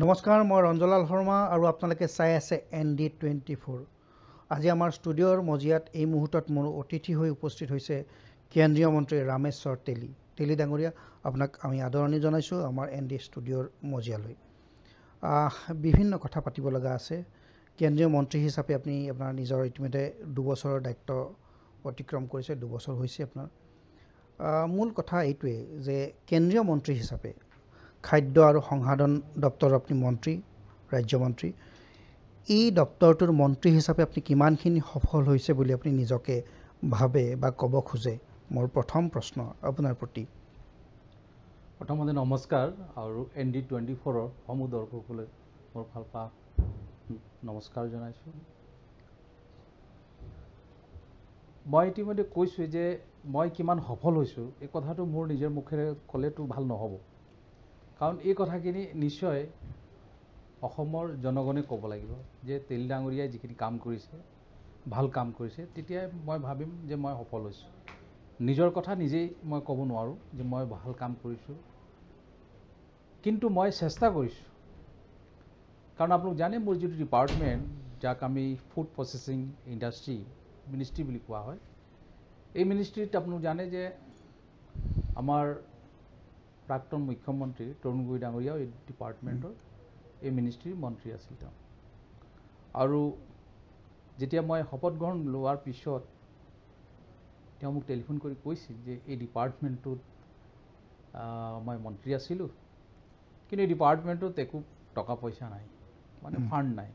নমস্কাৰ মই ৰঞ্জলাল শৰ্মা আৰু আপোনালোকে চাই আছে এন ডি টুৱেণ্টি ফ'ৰ আজি আমাৰ ষ্টুডিঅ'ৰ মজিয়াত এই মুহূৰ্তত মোৰ অতিথি হৈ উপস্থিত হৈছে কেন্দ্ৰীয় মন্ত্ৰী ৰামেশ্বৰ তেলি তেলি ডাঙৰীয়া আপোনাক আমি আদৰণি জনাইছোঁ আমাৰ এন ডি ষ্টুডিঅ'ৰ মজিয়ালৈ বিভিন্ন কথা পাতিব লগা আছে কেন্দ্ৰীয় মন্ত্ৰী হিচাপে আপুনি আপোনাৰ নিজৰ ইতিমধ্যে দুবছৰৰ দায়িত্ব অতিক্ৰম কৰিছে দুবছৰ হৈছে আপোনাৰ মূল কথা এইটোৱেই যে কেন্দ্ৰীয় মন্ত্ৰী হিচাপে খাদ্য আৰু সংসাধন দপ্তৰৰ আপুনি মন্ত্ৰী ৰাজ্যমন্ত্ৰী এই দপ্তৰটোৰ মন্ত্ৰী হিচাপে আপুনি কিমানখিনি সফল হৈছে বুলি আপুনি নিজকে ভাবে বা ক'ব খোজে মোৰ প্ৰথম প্ৰশ্ন আপোনাৰ প্ৰতি প্ৰথমতে নমস্কাৰ আৰু এন ডি টুৱেণ্টি ফ'ৰৰ সমূহ দৰ্শকলৈ মোৰ ভাল পা নমস্কাৰ জনাইছোঁ মই ইতিমধ্যে কৈছোঁ যে মই কিমান সফল হৈছোঁ এই কথাটো মোৰ নিজৰ মুখেৰে ক'লেতো ভাল নহ'ব কাৰণ এই কথাখিনি নিশ্চয় অসমৰ জনগণে ক'ব লাগিব যে তেল ডাঙৰীয়াই যিখিনি কাম কৰিছে ভাল কাম কৰিছে তেতিয়াই মই ভাবিম যে মই সফল হৈছোঁ নিজৰ কথা নিজেই মই ক'ব নোৱাৰোঁ যে মই ভাল কাম কৰিছোঁ কিন্তু মই চেষ্টা কৰিছোঁ কাৰণ আপোনালোক জানে মোৰ যিটো ডিপাৰ্টমেণ্ট যাক আমি ফুড প্ৰচেছিং ইণ্ডাষ্ট্ৰি মিনিষ্ট্ৰী বুলি কোৱা হয় এই মিনিষ্ট্ৰীত আপোনালোক জানে যে আমাৰ প্ৰাক্তন মুখ্যমন্ত্ৰী তৰুণ গগৈ ডাঙৰীয়াও এই ডিপাৰ্টমেণ্টৰ এই মিনিষ্ট্ৰীৰ মন্ত্ৰী আছিল তেওঁ আৰু যেতিয়া মই শপত গ্ৰহণ লোৱাৰ পিছত তেওঁ মোক টেলিফোন কৰি কৈছিল যে এই ডিপাৰ্টমেণ্টটোত মই মন্ত্ৰী আছিলোঁ কিন্তু এই ডিপাৰ্টমেণ্টটোত একো টকা পইচা নাই মানে ফাণ্ড নাই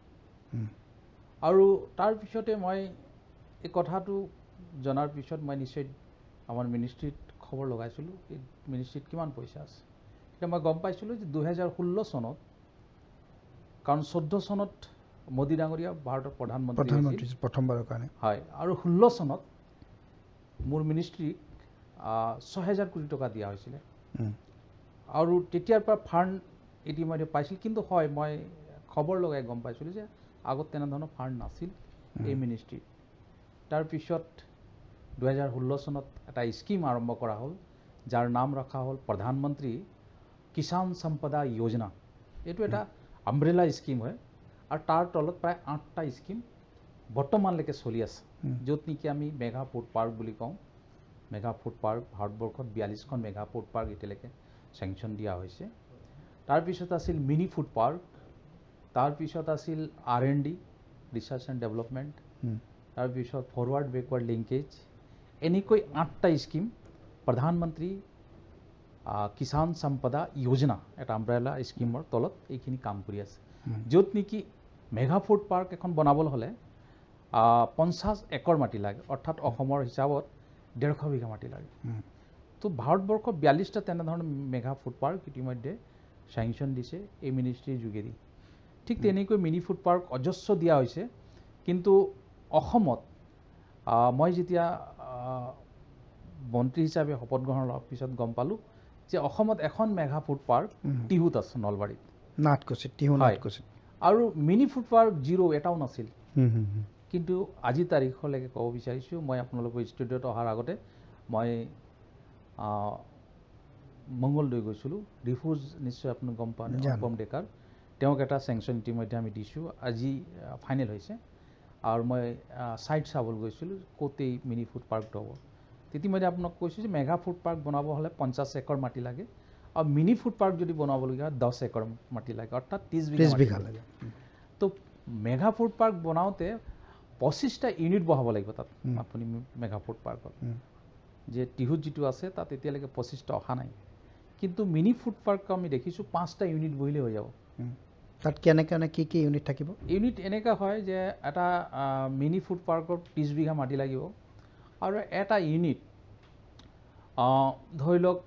আৰু তাৰপিছতে মই এই কথাটো জনাৰ পিছত মই নিশ্চয় আমাৰ মিনিষ্ট্ৰীত খবৰ লগাইছিলোঁ এই মিনিষ্ট্ৰীত কিমান পইচা আছে তেতিয়া মই গম পাইছিলোঁ যে দুহেজাৰ ষোল্ল চনত কাৰণ চৈধ্য চনত মোদী ডাঙৰীয়া ভাৰতৰ প্ৰধানমন্ত্ৰী প্ৰথমবাৰৰ কাৰণে হয় আৰু ষোল্ল চনত মোৰ মিনিষ্ট্ৰীক ছহেজাৰ কোটি টকা দিয়া হৈছিলে আৰু তেতিয়াৰ পৰা ফাণ্ড ইতিমধ্যে পাইছিল কিন্তু হয় মই খবৰ লগাই গম পাইছিলোঁ যে আগত তেনেধৰণৰ ফাণ্ড নাছিল এই মিনিষ্ট্ৰীত তাৰপিছত দুহেজাৰ ষোল্ল চনত এটা স্কিম আৰম্ভ কৰা হ'ল যাৰ নাম ৰখা হ'ল প্ৰধানমন্ত্ৰী কিষাণ সম্পদা য়োজনা এইটো এটা আমব্ৰেলা স্কিম হয় আৰু তাৰ তলত প্ৰায় আঠটা স্কিম বৰ্তমানলৈকে চলি আছে য'ত নেকি আমি মেঘা ফুড পাৰ্ক বুলি কওঁ মেঘা ফুড পাৰ্ক ভাৰতবৰ্ষত বিয়াল্লিছখন মেঘা ফুড পাৰ্ক এতিয়ালৈকে চেংচন দিয়া হৈছে তাৰপিছত আছিল মিনি ফুড পাৰ্ক তাৰপিছত আছিল R N D research and development তাৰপিছত ফৰৱাৰ্ড বেকৱাৰ্ড লিংকেজ এনেকৈ আঠটা স্কিম প্ৰধানমন্ত্ৰী কিষাণ সম্পদা যোজনা এটা আম্ব্ৰেলা স্কিমৰ তলত এইখিনি কাম কৰি আছে য'ত নেকি মেঘা ফুড পাৰ্ক এখন বনাবলৈ হ'লে পঞ্চাছ একৰ মাটি লাগে অৰ্থাৎ অসমৰ হিচাপত ডেৰশ বিঘা মাটি লাগে তো ভাৰতবৰ্ষ বিয়াল্লিছটা তেনেধৰণৰ মেঘা ফুড পাৰ্ক ইতিমধ্যে চেংচন দিছে এই মিনিষ্ট্ৰীৰ যোগেদি ঠিক তেনেকৈ মিনি ফুড পাৰ্ক অজস্ৰ দিয়া হৈছে কিন্তু অসমত মই যেতিয়া মন্ত্ৰী হিচাপে শপত গ্ৰহণ লোৱাৰ পিছত গম পালোঁ যে অসমত এখন মেগা ফুড পাৰ্ক টিহুত আছে নলবাৰীত নাটকচিত টিহু নাটকচিত আৰু মিনি ফুড পাৰ্ক জিৰ' এটাও নাছিল কিন্তু আজি তাৰিখলৈকে ক'ব বিচাৰিছোঁ মই আপোনালোকৰ ষ্টুডিঅ'ত অহাৰ আগতে মই মংগলদৈ গৈছিলোঁ ৰিফুজ নিশ্চয় আপুনি গম পাম ডেকাৰ তেওঁক এটা চেংচন ইতিমধ্যে আমি দিছোঁ আজি ফাইনেল হৈছে আৰু মই ছাইট চাবলৈ গৈছিলোঁ ক'ত এই মিনি ফুড পাৰ্কটো হ'ব তেতিয়া মই আপোনাক কৈছোঁ যে মেগা ফুড পাৰ্ক বনাব হ'লে পঞ্চাছ একৰ মাটি লাগে আৰু মিনি ফুড পাৰ্ক যদি বনাবলগীয়া হয় দহ একৰ মাটি লাগে অৰ্থাৎ ত্ৰিছ বিঘা ত্ৰিছ বিঘা লাগে তো মেগা ফুড পাৰ্ক বনাওঁতে পঁচিছটা ইউনিট বহাব লাগিব তাত আপুনি মেগা ফুড পাৰ্কত যে টিহুত যিটো আছে তাত এতিয়ালৈকে পঁচিছটা অহা নাই কিন্তু মিনি ফুড পাৰ্ক আমি দেখিছোঁ পাঁচটা ইউনিট বহিলে হৈ যাব তাত কেনেকৈ মানে কি কি ইউনিট থাকিব ইউনিট এনেকুৱা হয় যে এটা মিনি ফুড পাৰ্কত ত্ৰিছ বিঘা মাটি লাগিব আৰু এটা ইউনিট ধৰি লওক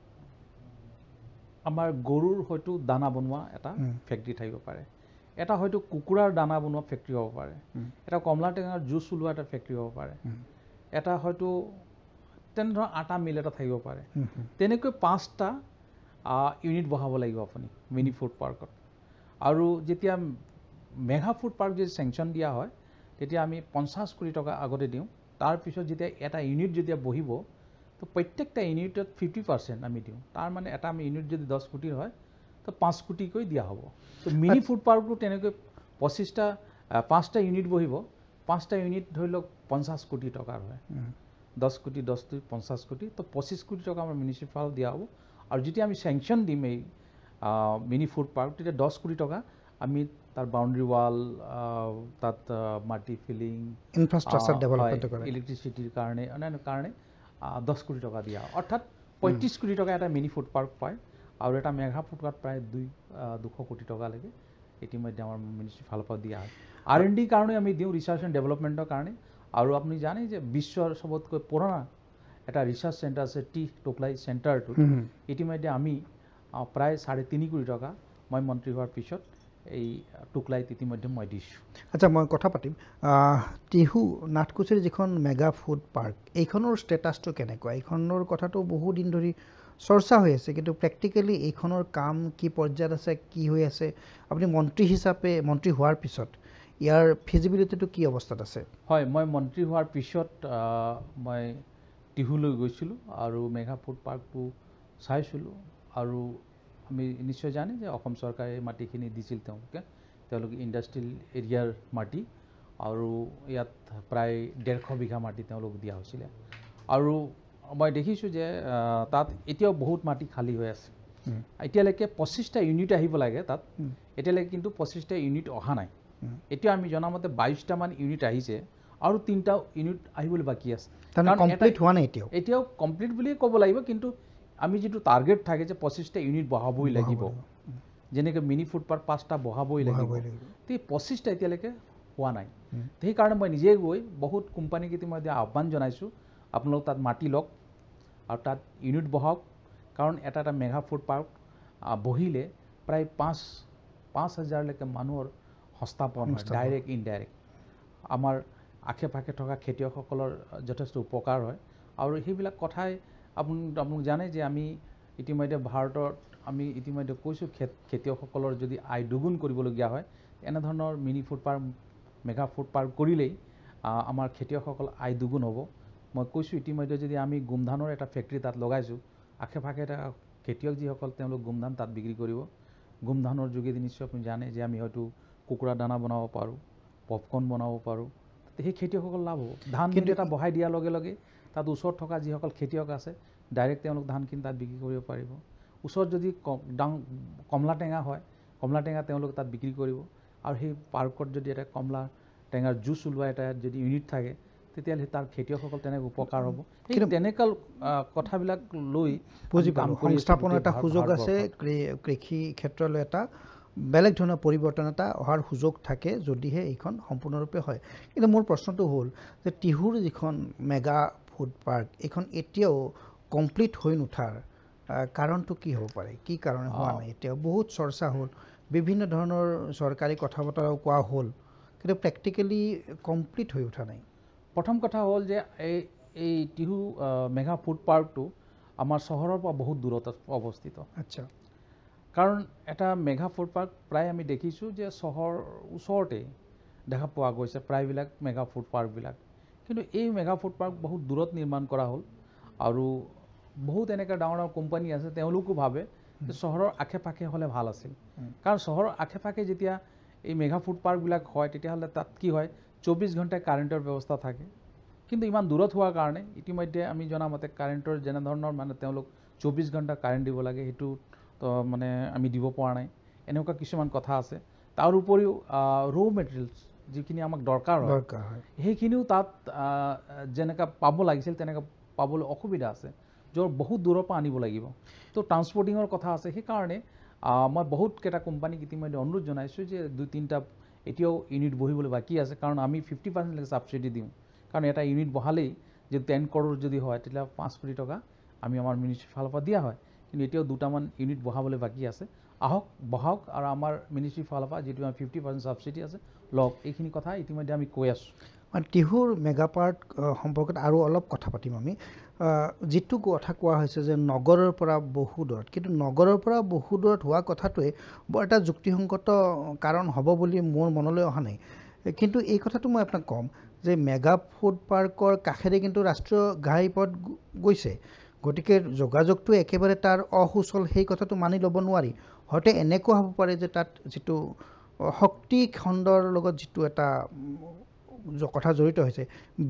আমাৰ গৰুৰ হয়তো দানা বনোৱা এটা ফেক্টৰী থাকিব পাৰে এটা হয়তো কুকুৰাৰ দানা বনোৱা ফেক্টৰী হ'ব পাৰে এটা কমলা টেঙাৰ জুচ ওলোৱা এটা ফেক্টৰী হ'ব পাৰে এটা হয়তো তেনেধৰণৰ আটা মিল এটা থাকিব পাৰে তেনেকৈ পাঁচটা ইউনিট বহাব লাগিব আপুনি মিনি ফুড পাৰ্কত আৰু যেতিয়া মেঘা ফুড পাৰ্ক যদি চেংচন দিয়া হয় তেতিয়া আমি পঞ্চাছ কোটি টকা আগতে দিওঁ তাৰপিছত যেতিয়া এটা ইউনিট যেতিয়া বহিব তো প্ৰত্যেকটা ইউনিটত ফিফটি পাৰ্চেণ্ট আমি দিওঁ তাৰমানে এটা আমি ইউনিট যদি দহ কোটিৰ হয় তো পাঁচ কোটিকৈ দিয়া হ'ব তো মিনি ফুড পাৰ্কটো তেনেকৈ পঁচিছটা পাঁচটা ইউনিট বহিব পাঁচটা ইউনিট ধৰি লওক পঞ্চাছ কোটি টকাৰ হয় দহ কোটি দহ কোটি পঞ্চাছ কোটি তো পঁচিছ কোটি টকা আমাৰ মিউনিচিপাল দিয়া হ'ব আৰু যেতিয়া আমি চেংচন দিম এই মিনি ফুড পাৰ্ক তেতিয়া দহ কোটি টকা আমি তাৰ বাউণ্ডেৰী ৱাল তাত মাটি ফিলিং ইনফ্ৰাষ্ট্ৰাকচাৰ ডেভেলপমেণ্ট ইলেক্ট্ৰিচিটিৰ কাৰণে অন্যান্য কাৰণে দহ কোটি টকা দিয়া অৰ্থাৎ পঁয়ত্ৰিছ কোটি টকা এটা মিনি ফুড পাৰ্ক পায় আৰু এটা মেঘা ফুড পাৰ্ক প্ৰায় দুই দুশ কোটি টকালৈকে ইতিমধ্যে আমাৰ মিনিষ্ট্ৰী ফালৰ পৰা দিয়া হয় আৰ এন ডিৰ কাৰণে আমি দিওঁ ৰিচাৰ্চ এণ্ড ডেভেলপমেণ্টৰ কাৰণে আৰু আপুনি জানেই যে বিশ্বৰ চবতকৈ পুৰণা এটা ৰিচাৰ্চ চেণ্টাৰ আছে টি টোকলাই চেণ্টাৰটোত ইতিমধ্যে আমি প্ৰায় চাৰে তিনি কোটি টকা মই মন্ত্ৰী হোৱাৰ পিছত এই টুকলাইত ইতিমধ্যে মই দিছোঁ আচ্ছা মই কথা পাতিম টিহু নাথকুছিৰ যিখন মেগা ফুড পাৰ্ক এইখনৰ ষ্টেটাছটো কেনেকুৱা এইখনৰ কথাটো বহুদিন ধৰি চৰ্চা হৈ আছে কিন্তু প্ৰেক্টিকেলি এইখনৰ কাম কি পৰ্যায়ত আছে কি হৈ আছে আপুনি মন্ত্ৰী হিচাপে মন্ত্ৰী হোৱাৰ পিছত ইয়াৰ ফিজিবিলিটিটো কি অৱস্থাত আছে হয় মই মন্ত্ৰী হোৱাৰ পিছত মই টিহুলৈ গৈছিলোঁ আৰু মেঘা ফুড পাৰ্কটো চাইছিলোঁ আৰু আমি নিশ্চয় জানে যে অসম চৰকাৰে মাটিখিনি দিছিল তেওঁলোকে তেওঁলোকে ইণ্ডাষ্ট্ৰিয়েল এৰিয়াৰ মাটি আৰু ইয়াত প্ৰায় ডেৰশ বিঘা মাটি তেওঁলোক দিয়া হৈছিলে আৰু মই দেখিছোঁ যে তাত এতিয়াও বহুত মাটি খালী হৈ আছে এতিয়ালৈকে পঁচিছটা ইউনিট আহিব লাগে তাত এতিয়ালৈকে কিন্তু পঁচিছটা ইউনিট অহা নাই এতিয়া আমি জনামতে বাইছটামান ইউনিট আহিছে আৰু তিনিটা ইউনিট আহিবলৈ বাকী আছে এতিয়াও কমপ্লিট বুলিয়ে ক'ব লাগিব কিন্তু আমি যিটো টাৰ্গেট থাকে যে পঁচিছটা ইউনিট বঢ়াবই লাগিব যেনেকৈ মিনি ফুড ফুটপাথ পাঁচটা বহাবই লাগিব তে পঁচিছটা এতিয়ালৈকে হোৱা নাই সেইকাৰণে মই নিজে গৈ বহুত কোম্পানীক মই আহ্বান জনাইছোঁ আপোনালোক তাত মাটি লওক আৰু তাত ইউনিট বঢ়াওক কাৰণ এটা এটা মেগা ফুড পাৰ্ক বহিলে প্ৰায় পাঁচ পাঁচ হাজাৰলৈকে মানুহৰ সংস্থাপন হয় ডাইৰেক্ট ইনডাইৰেক্ট আমাৰ আশে পাশে থকা খেতিয়কসকলৰ যথেষ্ট উপকাৰ হয় আৰু সেইবিলাক কথাই আপুনি আপোনাক জানে যে আমি ইতিমধ্যে ভাৰতত আমি ইতিমধ্যে কৈছোঁ খেতিয়কসকলৰ যদি আয় দুগুণ কৰিবলগীয়া হয় এনেধৰণৰ mini food park mega food park কৰিলেই আমাৰ খেতিয়কসকল আয় দুগুণ হ'ব মই কৈছোঁ ইতিমধ্যে যদি আমি গোমধানৰ এটা ফেক্টৰী তাত লগাইছোঁ আশে পাশে এটা খেতিয়ক যিসকল তেওঁলোক গোমধান তাত বিক্ৰী কৰিব গোমধানৰ যোগেদি নিশ্চয় আপুনি জানে যে আমি হয়তো কুকুৰা দানা বনাব পাৰোঁ পপকৰ্ণ বনাব পাৰোঁ সেই খেতিয়কসকল লাভ হ'ব ধান কিন্তু এটা বহাই দিয়াৰ লগে লগে তাত ওচৰত থকা যিসকল খেতিয়ক আছে ডাইৰেক্ট তেওঁলোক ধানখিনি তাত বিক্ৰী কৰিব পাৰিব ওচৰত যদি ডাং কমলা টেঙা হয় কমলা টেঙা তেওঁলোকে তাত বিক্ৰী কৰিব আৰু সেই পাৰ্কত যদি এটা কমলা টেঙাৰ জুচ ওলোৱা এটা যদি ইউনিট থাকে তেতিয়াহ'লে তাৰ খেতিয়কসকল তেনেকৈ উপকাৰ হ'ব কিন্তু তেনেকুৱা কথাবিলাক লৈ বুজি পাম স্থাপনৰ এটা সুযোগ আছে কৃষি ক্ষেত্ৰলৈ এটা বেলেগ ধৰণৰ পৰিৱৰ্তন এটা অহাৰ সুযোগ থাকে যদিহে এইখন সম্পূৰ্ণৰূপে হয় কিন্তু মোৰ প্ৰশ্নটো হ'ল যে টিহুৰ যিখন মেগা ফুড পাৰ্ক এইখন এতিয়াও কমপ্লিট হৈ নুঠাৰ কাৰণটো কি হ'ব পাৰে কি কাৰণে হোৱা নাই এতিয়া বহুত চৰ্চা হ'ল বিভিন্ন ধৰণৰ চৰকাৰী কথা বতৰাও কোৱা হ'ল কিন্তু প্ৰেক্টিকেলি কমপ্লিট হৈ উঠা নাই প্ৰথম কথা হ'ল যে এই এই টিহু মেঘা ফুড পাৰ্কটো আমাৰ চহৰৰ পৰা বহুত দূৰত অৱস্থিত আচ্ছা কাৰণ এটা মেঘা ফুড পাৰ্ক প্ৰায় আমি দেখিছোঁ যে চহৰ ওচৰতে দেখা পোৱা গৈছে প্ৰায়বিলাক মেগা ফুড পাৰ্কবিলাক কিন্তু এই মেগা ফুড পাৰ্ক বহুত দূৰত নিৰ্মাণ কৰা হ'ল আৰু বহুত এনেকুৱা ডাঙৰ কোম্পানী আছে তেওঁলোকো ভাবে যে চহৰৰ আশে পাশে হ'লে ভাল আছিল কাৰণ চহৰৰ আশে পাশে যেতিয়া এই মেগা ফুড পাৰ্কবিলাক হয় তেতিয়াহ'লে তাত কি হয় চৌব্বিছ ঘণ্টাই কাৰেণ্টৰ ব্যৱস্থা থাকে কিন্তু ইমান দূৰত হোৱাৰ কাৰণে ইতিমধ্যে আমি জনা মতে কাৰেণ্টৰ যেনেধৰণৰ মানে তেওঁলোক চৌব্বিছ ঘণ্টা কাৰেণ্ট দিব লাগে সেইটো মানে আমি দিব পৰা নাই এনেকুৱা কিছুমান কথা আছে তাৰ উপৰিও ৰ' মেটেৰিয়েলছ যিখিনি আমাক দৰকাৰ হয় সেইখিনিও তাত যেনেকৈ পাব লাগিছিল তেনেকৈ পাবলৈ অসুবিধা আছে য'ৰ বহুত দূৰৰ পৰা আনিব লাগিব তো ট্ৰান্সপৰ্টিঙৰ কথা আছে সেইকাৰণে মই বহুতকেইটা কোম্পানীক ইতিমধ্যে অনুৰোধ জনাইছোঁ যে দুই তিনিটা এতিয়াও ইউনিট বহিবলৈ বাকী আছে কাৰণ আমি ফিফটি পাৰ্চেণ্টলৈকে ছাবচিডি দিওঁ কাৰণ এটা ইউনিট বহালেই যদি টেন কৰোৰ যদি হয় তেতিয়া পাঁচ কোটি টকা আমি আমাৰ মিনিষ্ট্ৰীৰ ফালৰ পৰা দিয়া হয় কিন্তু এতিয়াও দুটামান ইউনিট বহাবলৈ বাকী আছে আহক বহাওক আৰু আমাৰ মিনিষ্ট্ৰীৰ ফালৰ পৰা যিটো আমাৰ ফিফটি পাৰ্চেণ্ট ছাবচিডি আছে লওক এইখিনি কথা ইতিমধ্যে আমি কৈ আছোঁ মানে টিহুৰ মেগাপাৰ্ট সম্পৰ্কত আৰু অলপ কথা পাতিম আমি যিটো কথা কোৱা হৈছে যে নগৰৰ পৰা বহু দূৰত কিন্তু নগৰৰ পৰা বহু দূৰত হোৱা কথাটোৱে বৰ এটা যুক্তিসংগত কাৰণ হ'ব বুলি মোৰ মনলৈ অহা নাই কিন্তু এই কথাটো মই আপোনাক ক'ম যে মেগা ফুড পাৰ্কৰ কাষেৰে কিন্তু ৰাষ্ট্ৰীয় ঘাইপথ গৈছে গতিকে যোগাযোগটো একেবাৰে তাৰ অসুচল সেই কথাটো মানি ল'ব নোৱাৰি হয়তো এনেকুৱা হ'ব পাৰে যে তাত যিটো শক্তি খণ্ডৰ লগত যিটো এটা কথা জড়িত হৈছে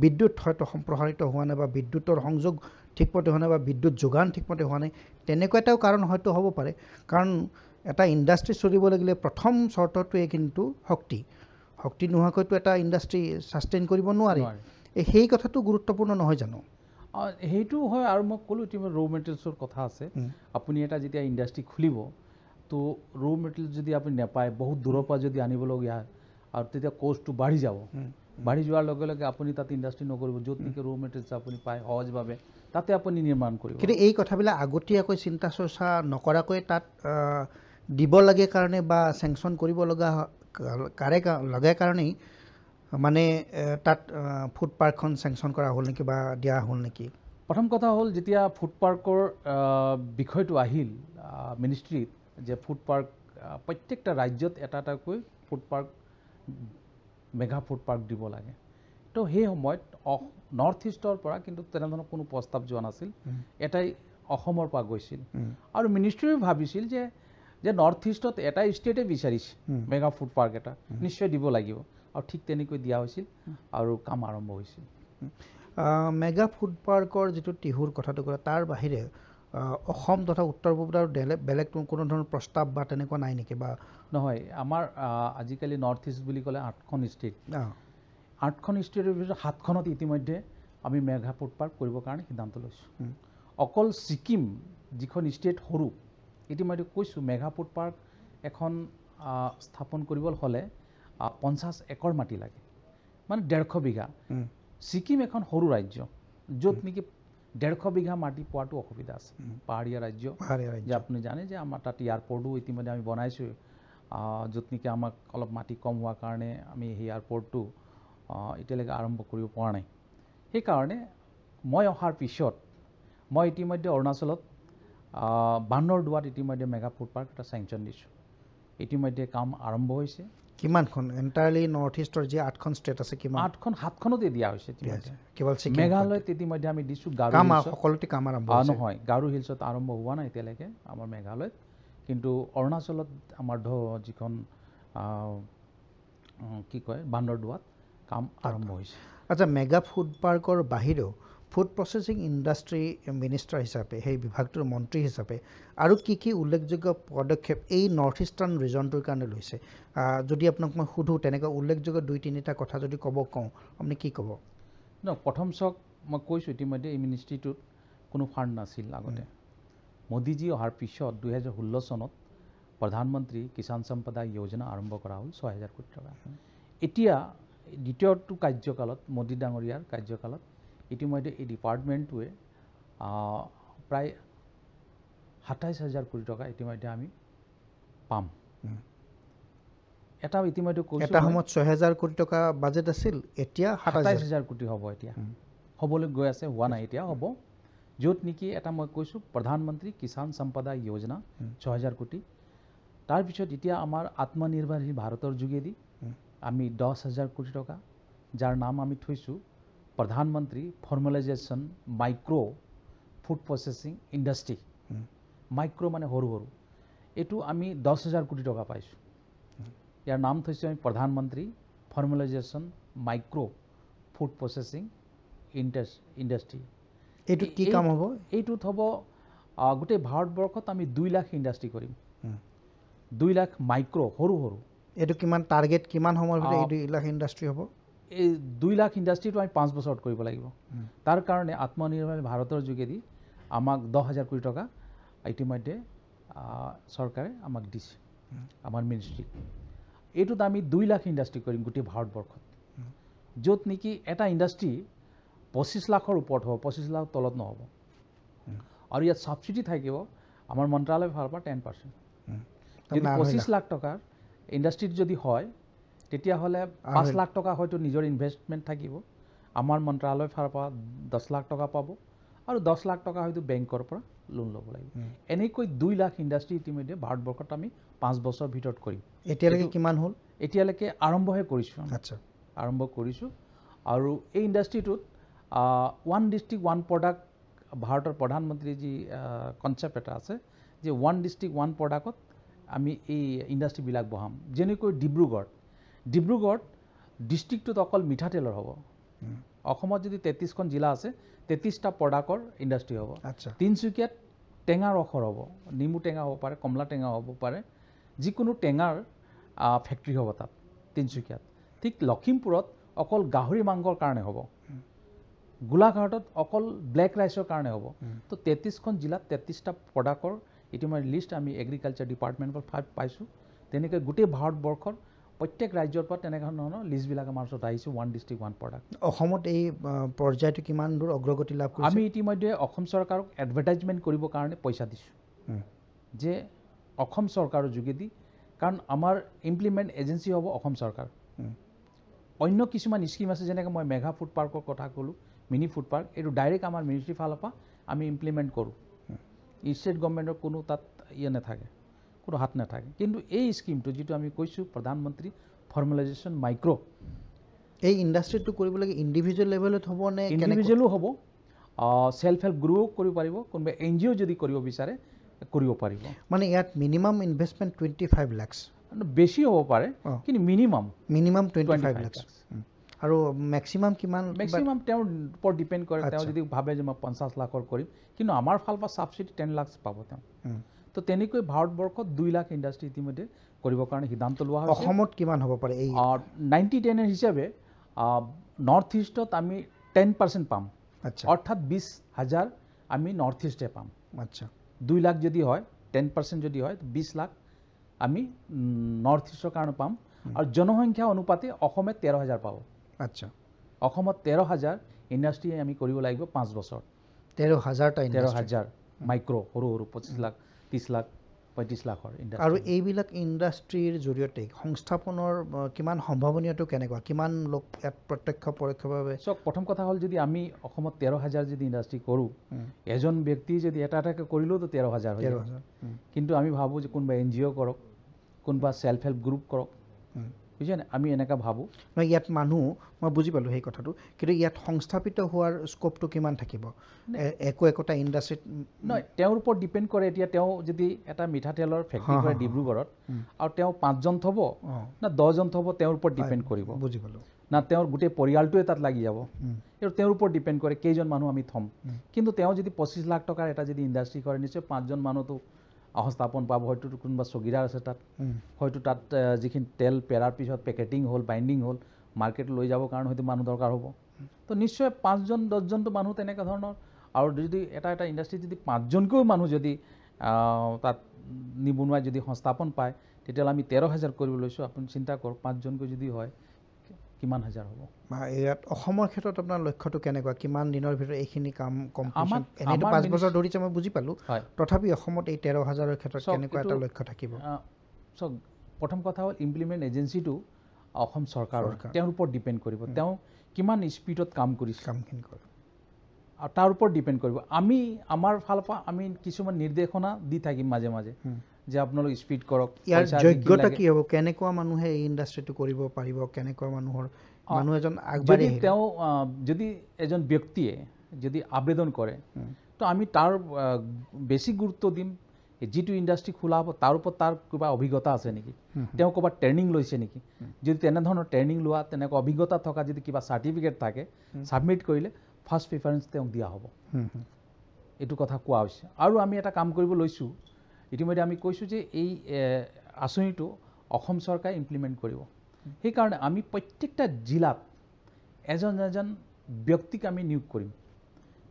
বিদ্যুৎ হয়তো সম্প্ৰসাৰিত হোৱা নাই বা বিদ্যুতৰ সংযোগ ঠিকমতে হোৱা নাই বা বিদ্যুৎ যোগান ঠিকমতে হোৱা নাই তেনেকুৱা এটাও কাৰণ হয়তো হ'ব পাৰে কাৰণ এটা ইণ্ডাষ্ট্ৰী চলিব লাগিলে প্ৰথম চৰ্তটোৱে কিন্তু শক্তি শক্তি নোহোৱাকৈতো এটা ইণ্ডাষ্ট্ৰী ছাষ্টেইন কৰিব নোৱাৰে এই সেই কথাটো গুৰুত্বপূৰ্ণ নহয় জানো সেইটো হয় আৰু মই ক'লোঁ ইতিমধ্যে ৰ' মেটেৰিয়েলছৰ কথা আছে আপুনি এটা যেতিয়া ইণ্ডাষ্ট্ৰী খুলিব তো ৰ' মেটেৰিয়েলছ যদি আপুনি নেপায় বহুত দূৰৰ পৰা যদি আনিবলগীয়া আৰু তেতিয়া কষ্টটো বাঢ়ি যাব বাঢ়ি যোৱাৰ লগে লগে আপুনি তাত ইণ্ডাষ্ট্ৰি নকৰিব য'ত নেকি ৰ' মেটেৰিয়েলছ আপুনি পায় সহজভাৱে তাতে আপুনি নিৰ্মাণ কৰিব কিন্তু এই কথাবিলাক আগতীয়াকৈ চিন্তা চৰ্চা নকৰাকৈ তাত দিব লাগে কাৰণে বা চেংচন কৰিব লগা কাৰে লগে কাৰণেই মানে তাত ফুড পাৰ্কখন চেংচন কৰা হ'ল নেকি বা দিয়া হ'ল নেকি প্ৰথম কথা হ'ল যেতিয়া ফুড পাৰ্কৰ বিষয়টো আহিল মিনিষ্ট্ৰীত যে ফুড পাৰ্ক প্ৰত্যেকটা ৰাজ্যত এটা এটাকৈ food park mega food park দিব লাগে তো সেই সময়ত নৰ্থ ইষ্টৰ পৰা কিন্তু তেনেধৰণৰ কোনো প্ৰস্তাৱ যোৱা নাছিল এটাই অসমৰ পৰা গৈছিল আৰু মিনিষ্ট্ৰীও ভাবিছিল যে যে নৰ্থ ইষ্টত এটা ষ্টেটে বিচাৰিছে মেগা ফুড পাৰ্ক এটা নিশ্চয় দিব লাগিব আৰু ঠিক তেনেকৈ দিয়া হৈছিল আৰু কাম আৰম্ভ হৈছিল মেগা ফুড পাৰ্কৰ যিটো টিহুৰ কথাটো কৰে তাৰ বাহিৰে অসম তথা উত্তৰ পূব আৰু বেলেগ কোনো ধৰণৰ প্ৰস্তাৱ বা তেনেকুৱা নাই নেকি বা নহয় আমাৰ আজিকালি নৰ্থ ইষ্ট বুলি ক'লে আঠখন ষ্টেট আঠখন ষ্টেটৰ ভিতৰত সাতখনত ইতিমধ্যে আমি মেঘা ফুটপাৰ্ক কৰিবৰ কাৰণে সিদ্ধান্ত লৈছোঁ অকল ছিকিম যিখন ষ্টেট সৰু ইতিমধ্যে কৈছোঁ মেঘা ফুটপাৰ্ক এখন স্থাপন কৰিবলৈ হ'লে পঞ্চাছ একৰ মাটি লাগে মানে ডেৰশ বিঘা ছিকিম এখন সৰু ৰাজ্য য'ত নেকি ডেৰশ বিঘা মাটি পোৱাটো অসুবিধা আছে পাহাৰীয়া ৰাজ্য যে আপুনি জানে যে আমাৰ তাত এয়াৰপৰ্টো ইতিমধ্যে আমি বনাইছোঁ য'ত নেকি আমাক অলপ মাটি কম হোৱাৰ কাৰণে আমি সেই এয়াৰপৰ্টটো এতিয়ালৈকে আৰম্ভ কৰিব পৰা নাই সেইকাৰণে মই অহাৰ পিছত মই ইতিমধ্যে অৰুণাচলত বান্দৰ দোৱাত ইতিমধ্যে মেগা ফুড পাৰ্ক এটা চেংচন দিছোঁ ইতিমধ্যে কাম আৰম্ভ হৈছে কিমানখন এন্টায়াৰলি নৰ্থ ইষ্টৰ যি আঠখন ষ্টেট আছে কিমান আঠখন সাতখনতে দিয়া হৈছে কেৱল মেঘালয়ত ইতিমধ্যে আমি দিছোঁ সকলোতে কাম আৰম্ভ নহয় গাৰু হিলছত আৰম্ভ হোৱা নাই এতিয়ালৈকে আমাৰ মেঘালয়ত কিন্তু অৰুণাচলত আমাৰ ধৰ যিখন কি কয় বান্দৰদোৱাত কাম আৰম্ভ হৈছে আচ্ছা মেগা ফুড পাৰ্কৰ বাহিৰেও ফুড প্ৰচেছিং ইণ্ডাষ্ট্ৰী মিনিষ্টাৰ হিচাপে সেই বিভাগটোৰ মন্ত্ৰী হিচাপে আৰু কি কি উল্লেখযোগ্য পদক্ষেপ এই নৰ্থ ইষ্টাৰ্ণ ৰিজনটোৰ কাৰণে লৈছে যদি আপোনাক মই সোধোঁ তেনেকুৱা উল্লেখযোগ্য দুই তিনিটা কথা যদি ক'ব কওঁ আপুনি কি ক'ব ন প্ৰথম চাওক মই কৈছোঁ ইতিমধ্যে এই মিনিষ্ট্ৰিটোত কোনো ফাণ্ড নাছিল আগতে মোদীজী অহাৰ পিছত দুহেজাৰ ষোল্ল চনত প্ৰধানমন্ত্ৰী কিষাণ সম্পদা যোজনা আৰম্ভ কৰা হ'ল ছয় হেজাৰ কোটি টকা এতিয়া দ্বিতীয়টো কাৰ্যকালত মোদী ডাঙৰীয়াৰ কাৰ্যকালত ইতিমধ্যে এই ডিপাৰ্টমেণ্টটোৱে প্ৰায় সাতাইছ হাজাৰ কোটি টকা ইতিমধ্যে আমি পাম এটা ইতিমধ্যে এটা সময়ত ছহেজাৰ কোটি টকা বাজেট আছিল এতিয়া সাতাইছ হাজাৰ কোটি হ'ব এতিয়া হ'বলৈ গৈ আছে হোৱা নাই এতিয়া হ'ব য'ত নেকি এটা মই কৈছোঁ প্ৰধানমন্ত্ৰী কিষাণ সম্পদা যোজনা ছহেজাৰ কোটি তাৰপিছত এতিয়া আমাৰ আত্মনিৰ্ভৰশীল ভাৰতৰ যোগেদি আমি দহ হাজাৰ কোটি টকা যাৰ নাম আমি থৈছোঁ प्रधानमंत्री formalisation micro food processing industry micro माने हर हर এইটো আমি দহ হাজাৰ কোটি টকা পাইছোঁ ইয়াৰ নাম থৈছোঁ আমি প্ৰধানমন্ত্ৰী ফৰ্মেলাইজেশ্যন মাইক্ৰ' ফুড প্ৰচেছিং ইণ্টাছ ইণ্ডাষ্ট্ৰী এইটো কি কাম হ'ব এইটোত হ'ব গোটেই ভাৰতবৰ্ষত আমি দুই লাখ ইণ্ডাষ্ট্ৰী কৰিম দুই লাখ মাইক্ৰ' সৰু সৰু এইটো কিমান টাৰ্গেট কিমান সময়ৰ ভিতৰত দুই লাখ ইণ্ডাষ্ট্ৰী হ'ব এই দুই লাখ ইণ্ডাষ্ট্ৰিটো আমি পাঁচ বছৰত কৰিব লাগিব তাৰ কাৰণে আত্মনিৰ্ভৰ ভাৰতৰ যোগেদি আমাক দহ হাজাৰ কোটি টকা ইতিমধ্যে চৰকাৰে আমাক দিছে আমাৰ মিনিষ্ট্ৰীক এইটোত আমি দুই লাখ ইণ্ডাষ্ট্ৰী কৰিম গোটেই ভাৰতবৰ্ষত য'ত নেকি এটা ইণ্ডাষ্ট্ৰী পঁচিছ লাখৰ ওপৰত হ'ব পঁচিছ লাখ তলত নহ'ব আৰু ইয়াত ছাবচিডি থাকিব আমাৰ মন্ত্ৰালয়ৰ ফালৰ পৰা টেন পাৰ্চেণ্ট কিন্তু পঁচিছ লাখ টকাৰ ইণ্ডাষ্ট্ৰীত যদি হয় তেতিয়াহ'লে পাঁচ লাখ টকা হয়তো নিজৰ ইনভেষ্টমেণ্ট থাকিব আমাৰ মন্ত্ৰালয়ৰ ফালৰ পৰা দহ লাখ টকা পাব আৰু দহ লাখ টকা হয়তো বেংকৰ পৰা লোন ল'ব লাগিব এনেকৈ দুই লাখ ইণ্ডাষ্ট্ৰী ইতিমধ্যে ভাৰতবৰ্ষত আমি পাঁচ বছৰৰ ভিতৰত কৰিম এতিয়ালৈকে কিমান হ'ল এতিয়ালৈকে আৰম্ভহে কৰিছোঁ আচ্ছা আৰম্ভ কৰিছোঁ আৰু এই ইণ্ডাষ্ট্ৰীটোত ওৱান ডিষ্ট্ৰিক্ট ওৱান প্ৰডাক্ট ভাৰতৰ প্ৰধানমন্ত্ৰী যি কনচেপ্ট এটা আছে যে ওৱান ডিষ্ট্ৰিক্ট ওৱান প্ৰডাক্টত আমি এই ইণ্ডাষ্ট্ৰীবিলাক বহাম যেনেকৈ ডিব্ৰুগড় ডিব্ৰুগড় ডিষ্ট্ৰিক্টটোত অকল মিঠাতেলৰ হ'ব অসমত যদি তেত্ৰিছখন জিলা আছে তেত্ৰিছটা প্ৰডাক্টৰ ইণ্ডাষ্ট্ৰি হ'ব আচ্ছা তিনিচুকীয়াত টেঙা ৰসৰ হ'ব নেমু টেঙা হ'ব পাৰে কমলা টেঙা হ'ব পাৰে যিকোনো টেঙাৰ ফেক্টৰী হ'ব তাত তিনিচুকীয়াত ঠিক লখিমপুৰত অকল গাহৰি মাংসৰ কাৰণে হ'ব গোলাঘাটত অকল ব্লেক ৰাইচৰ কাৰণে হ'ব তো তেত্ৰিছখন জিলাত তেত্ৰিছটা প্ৰডাক্টৰ ইতিমধ্যে লিষ্ট আমি এগ্ৰিকালচাৰ ডিপাৰ্টমেণ্টৰ ফাইভ পাইছোঁ তেনেকৈ গোটেই ভাৰতবৰ্ষৰ প্ৰত্যেক ৰাজ্যৰ পৰা তেনেধৰণৰ লিষ্টবিলাক আমাৰ ওচৰত আহিছে ওৱান ডিষ্ট্ৰিক্ট ওৱান প্ৰডাক্ট অসমত এই পৰ্যায়টো কিমান দূৰ অগ্ৰগতি লাভ কৰিছোঁ আমি ইতিমধ্যে অসম চৰকাৰক এডভাৰটাইজমেণ্ট কৰিবৰ কাৰণে পইচা দিছোঁ যে অসম চৰকাৰৰ যোগেদি কাৰণ আমাৰ ইমপ্লিমেণ্ট এজেঞ্চি হ'ব অসম চৰকাৰ অন্য কিছুমান স্কীম আছে যেনেকৈ মই মেঘা ফুড পাৰ্কৰ কথা ক'লোঁ মিনি ফুড পাৰ্ক এইটো ডাইৰেক্ট আমাৰ মিনিষ্ট্ৰীৰ ফালৰ পৰা আমি ইমপ্লিমেণ্ট কৰোঁ ষ্টেট গভৰ্ণমেণ্টৰ কোনো তাত ইয়ে নাথাকে কোনো হাত নাথাকে কিন্তু এই স্কিমটো যিটো আমি কৈছোঁ প্ৰধানমন্ত্ৰী ফৰ্মেলাইজেশ্যন মাইক্ৰ' এই ইণ্ডাষ্ট্ৰীটো কৰিব লাগে ইণ্ডিভিজুৱেল লেভেলত হ'ব নে ইণ্ডিভিজুৱেলো হ'ব ছেল্ফ হেল্প গ্ৰুপো কৰিব পাৰিব কোনোবা এন জি অ' যদি কৰিব বিচাৰে কৰিব পাৰিব মানে ইয়াত minimum investment twenty five lakhs বেছি হ'ব পাৰে কিন্তু minimum minimum twenty five lakhs আৰু মেক্সিমাম কিমান মেক্সিমাম তেওঁৰ ওপৰত ডিপেণ্ড কৰে তেওঁ যদি ভাবে যে মই পঞ্চাছ লাখৰ কৰিম কিন্তু আমাৰ ফালৰ পৰা ছাবচিডি টেন লাখছ পাব তেওঁ তো তেনেকৈ ভাৰতবৰ্ষত দুই লাখ ইণ্ডাষ্ট্ৰী ইতিমধ্যে কৰিবৰ কাৰণে সিদ্ধান্ত লোৱা হৈছে অসমত কিমান হ'ব পাৰে এই নাইণ্টি টেনৰ হিচাপে নৰ্থ ইষ্টত আমি টেন পাৰ্চেণ্ট পাম আচ্ছা অৰ্থাৎ বিছ হাজাৰ আমি নৰ্থ ইষ্টে পাম আচ্ছা দুই লাখ যদি হয় টেন পাৰ্চেণ্ট যদি হয় বিছ লাখ আমি নৰ্থ ইষ্টৰ কাৰণে পাম আৰু জনসংখ্যা অনুপাতে অসমে তেৰ হাজাৰ পাব আচ্ছা অসমত তেৰ হাজাৰ ইণ্ডাষ্ট্ৰী আমি কৰিব লাগিব পাঁচ বছৰ তেৰ হাজাৰ তেৰ হাজাৰ মাইক্ৰ' সৰু সৰু পঁচিছ লাখ ত্ৰিছ লাখ পঁয়ত্ৰিছ লাখৰ ইণ্ডাষ্ট্ৰি আৰু এইবিলাক ইণ্ডাষ্ট্ৰীৰ জৰিয়তে সংস্থাপনৰ কিমান সম্ভাৱনীয়টো কেনেকুৱা কিমান লোক ইয়াত প্ৰত্যক্ষ পৰোক্ষভাৱে চাওক প্ৰথম কথা হ'ল যদি আমি অসমত তেৰ হাজাৰ যদি ইণ্ডাষ্ট্ৰী কৰোঁ এজন ব্যক্তি যদি এটা এটাকৈ কৰিলেওতো তেৰ হাজাৰ হয় তেৰ হাজাৰ কিন্তু আমি ভাবোঁ যে কোনোবা এন জি অ' কৰক কোনোবা চেল্ফ হেল্প গ্ৰুপ কৰক বুজিছেনে আমি এনেকুৱা ভাবোঁ নহয় ইয়াত মানুহ মই বুজি পালোঁ সেই কথাটো কিন্তু ইয়াত সংস্থাপিত হোৱাৰ স্কোপটো কিমান থাকিব একো একোটা ইণ্ডাষ্ট্ৰীত নহয় তেওঁৰ ওপৰত ডিপেণ্ড কৰে এতিয়া তেওঁ যদি এটা মিঠাতেলৰ ফেক্টৰী কৰে ডিব্ৰুগড়ত আৰু তেওঁ পাঁচজন থ'ব না দহজন থ'ব তেওঁৰ ওপৰত ডিপেণ্ড কৰিব বুজি পালোঁ না তেওঁৰ গোটেই পৰিয়ালটোৱে তাত লাগি যাব আৰু তেওঁৰ ওপৰত ডিপেণ্ড কৰে কেইজন মানুহ আমি থ'ম কিন্তু তেওঁ যদি পঁচিছ লাখ টকাৰ এটা যদি ইণ্ডাষ্ট্ৰী কৰে নিশ্চয় পাঁচজন মানুহটো সংস্থাপন পাব হয়তো কোনোবা চকীদাৰ আছে তাত হয়তো তাত যিখিনি তেল পেৰাৰ পিছত পেকেটিং হ'ল বাইণ্ডিং হ'ল মাৰ্কেট লৈ যাবৰ কাৰণে হয়তো মানুহ দৰকাৰ হ'ব তো নিশ্চয় পাঁচজন দহজনটো মানুহ তেনেকুৱা ধৰণৰ আৰু যদি এটা এটা ইণ্ডাষ্ট্ৰিত যদি পাঁচজনকৈও মানুহ যদি তাত নিবনুৱাই যদি সংস্থাপন পায় তেতিয়াহ'লে আমি তেৰ হাজাৰ কৰিব লৈছোঁ আপুনি চিন্তা কৰক পাঁচজনকৈ যদি হয় কিমান হাজাৰ হ'ব ইয়াত অসমৰ ক্ষেত্ৰত আপোনাৰ লক্ষ্যটো কেনেকুৱা কিমান দিনৰ ভিতৰত এইখিনি কাম কম পাঁচ বছৰ ধৰিছে মই বুজি পালোঁ তথাপি অসমত এই তেৰ হাজাৰৰ ক্ষেত্ৰত কেনেকুৱা এটা লক্ষ্য থাকিব চাওক প্ৰথম কথা হ'ল ইমপ্লিমেণ্ট এজেঞ্চিটো অসম চৰকাৰৰ তেওঁৰ ওপৰত ডিপেণ্ড কৰিব তেওঁ কিমান স্পীডত কাম কৰিছে কামখিনি কৰে আৰু তাৰ ওপৰত ডিপেণ্ড কৰিব আমি আমাৰ ফালৰ পৰা আমি কিছুমান নিৰ্দেশনা দি থাকিম মাজে মাজে যে আপোনালোক স্পীড কৰক ইয়াৰ যোগ্যতা কি হ'ব কেনেকুৱা মানুহে এই ইণ্ডাষ্ট্ৰিটো কৰিব পাৰিব কেনেকুৱা মানুহৰ মানুহ এজন আগবাঢ়ি তেওঁ যদি এজন ব্যক্তিয়ে যদি আবেদন কৰে তো আমি তাৰ বেছি গুৰুত্ব দিম যিটো ইণ্ডাষ্ট্ৰি খোলা হ'ব তাৰ ওপৰত তাৰ কিবা অভিজ্ঞতা আছে নেকি তেওঁ ক'ৰবাত ট্ৰেইনিং লৈছে নেকি যদি তেনেধৰণৰ ট্ৰেইনিং লোৱা তেনেকুৱা অভিজ্ঞতা থকা যদি কিবা চাৰ্টিফিকেট থাকে ছাবমিট কৰিলে ফাৰ্ষ্ট প্ৰিফাৰেঞ্চ তেওঁক দিয়া হ'ব এইটো কথা কোৱা হৈছে আৰু আমি এটা কাম কৰিব লৈছোঁ ইতিমধ্যে আমি কৈছোঁ যে এই আঁচনিটো অসম চৰকাৰে ইমপ্লিমেণ্ট কৰিব সেইকাৰণে আমি প্ৰত্যেকটা জিলাত এজন এজন ব্যক্তিক আমি নিয়োগ কৰিম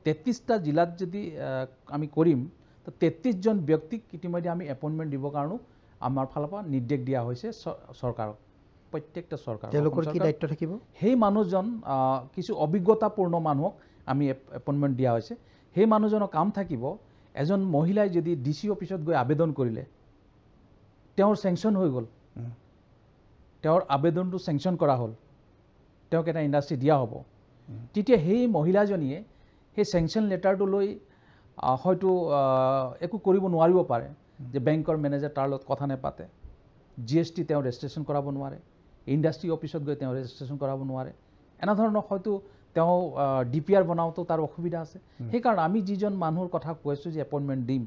তেত্ৰিছটা জিলাত যদি আমি কৰিম তো তেত্ৰিছজন ব্যক্তিক ইতিমধ্যে আমি এপইণ্টমেণ্ট দিবৰ কাৰণেও আমাৰ ফালৰ পৰা নিৰ্দেশ দিয়া হৈছে চৰকাৰক প্ৰত্যেকটা চৰকাৰ তেওঁলোকৰ কি দায়িত্ব থাকিব সেই মানুহজন কিছু অভিজ্ঞতাপূৰ্ণ মানুহক আমি এপইণ্টমেণ্ট দিয়া হৈছে সেই মানুহজনৰ কাম থাকিব এজন মহিলাই যদি ডি চি অফিচত গৈ আবেদন কৰিলে তেওঁৰ চেংচন হৈ গ'ল তেওঁৰ আবেদনটো চেংচন কৰা হ'ল তেওঁক এটা ইণ্ডাষ্ট্ৰি দিয়া হ'ব তেতিয়া সেই মহিলাজনীয়ে সেই চেংচন লেটাৰটো লৈ হয়তো একো কৰিব নোৱাৰিব পাৰে যে বেংকৰ মেনেজাৰ তাৰ লগত কথা নেপাতে জি এছ টি তেওঁ ৰেজিষ্ট্ৰেশ্যন কৰাব নোৱাৰে ইণ্ডাষ্ট্ৰি অফিচত গৈ তেওঁ ৰেজিষ্ট্ৰেশ্যন কৰাব নোৱাৰে এনেধৰণৰ হয়তো তেওঁ ডি পি আৰ বনাওঁতেও তাৰ অসুবিধা আছে সেইকাৰণে আমি যিজন মানুহৰ কথা কৈ আছোঁ যে এপইণ্টমেণ্ট দিম